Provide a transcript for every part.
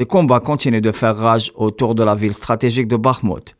Les combats continuent de faire rage autour de la ville stratégique de Bakhmut.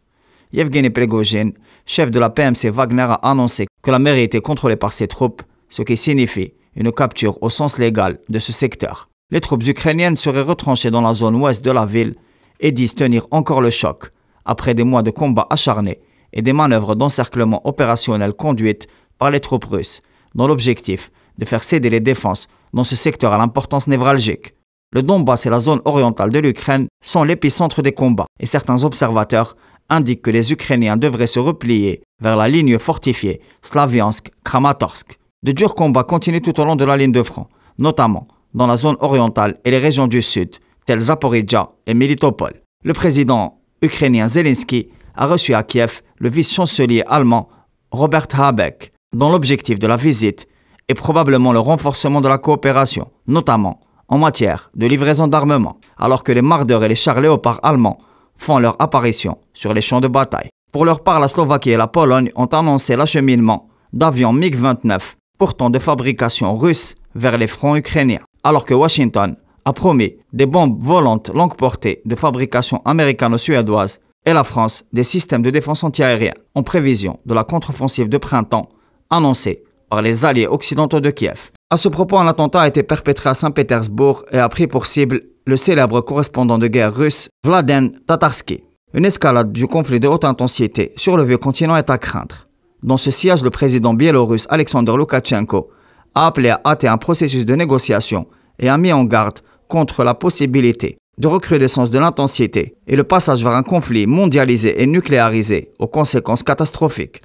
Yevgeny Prigozhin, chef de la PMC Wagner, a annoncé que la mairie était contrôlée par ses troupes, ce qui signifie une capture au sens légal de ce secteur. Les troupes ukrainiennes seraient retranchées dans la zone ouest de la ville et disent tenir encore le choc, après des mois de combats acharnés et des manœuvres d'encerclement opérationnel conduites par les troupes russes, dans l'objectif de faire céder les défenses dans ce secteur à l'importance névralgique. Le Donbass et la zone orientale de l'Ukraine sont l'épicentre des combats et certains observateurs indiquent que les Ukrainiens devraient se replier vers la ligne fortifiée Slaviansk-Kramatorsk. De durs combats continuent tout au long de la ligne de front, notamment dans la zone orientale et les régions du sud, telles Zaporizhia et Melitopol. Le président ukrainien Zelensky a reçu à Kiev le vice-chancelier allemand Robert Habeck, dont l'objectif de la visite est probablement le renforcement de la coopération, notamment en matière de livraison d'armement, alors que les mardeurs et les chars léopards allemands font leur apparition sur les champs de bataille. Pour leur part, la Slovaquie et la Pologne ont annoncé l'acheminement d'avions MiG-29 pourtant de fabrication russe vers les fronts ukrainiens, alors que Washington a promis des bombes volantes longue portée de fabrication américano-suédoise et la France des systèmes de défense antiaérienne en prévision de la contre-offensive de printemps annoncée par les alliés occidentaux de Kiev. À ce propos, un attentat a été perpétré à Saint-Pétersbourg et a pris pour cible le célèbre correspondant de guerre russe Vladen Tatarsky. Une escalade du conflit de haute intensité sur le vieux continent est à craindre. Dans ce siège, le président biélorusse Alexander Loukachenko a appelé à hâter un processus de négociation et a mis en garde contre la possibilité de recrudescence de l'intensité et le passage vers un conflit mondialisé et nucléarisé aux conséquences catastrophiques.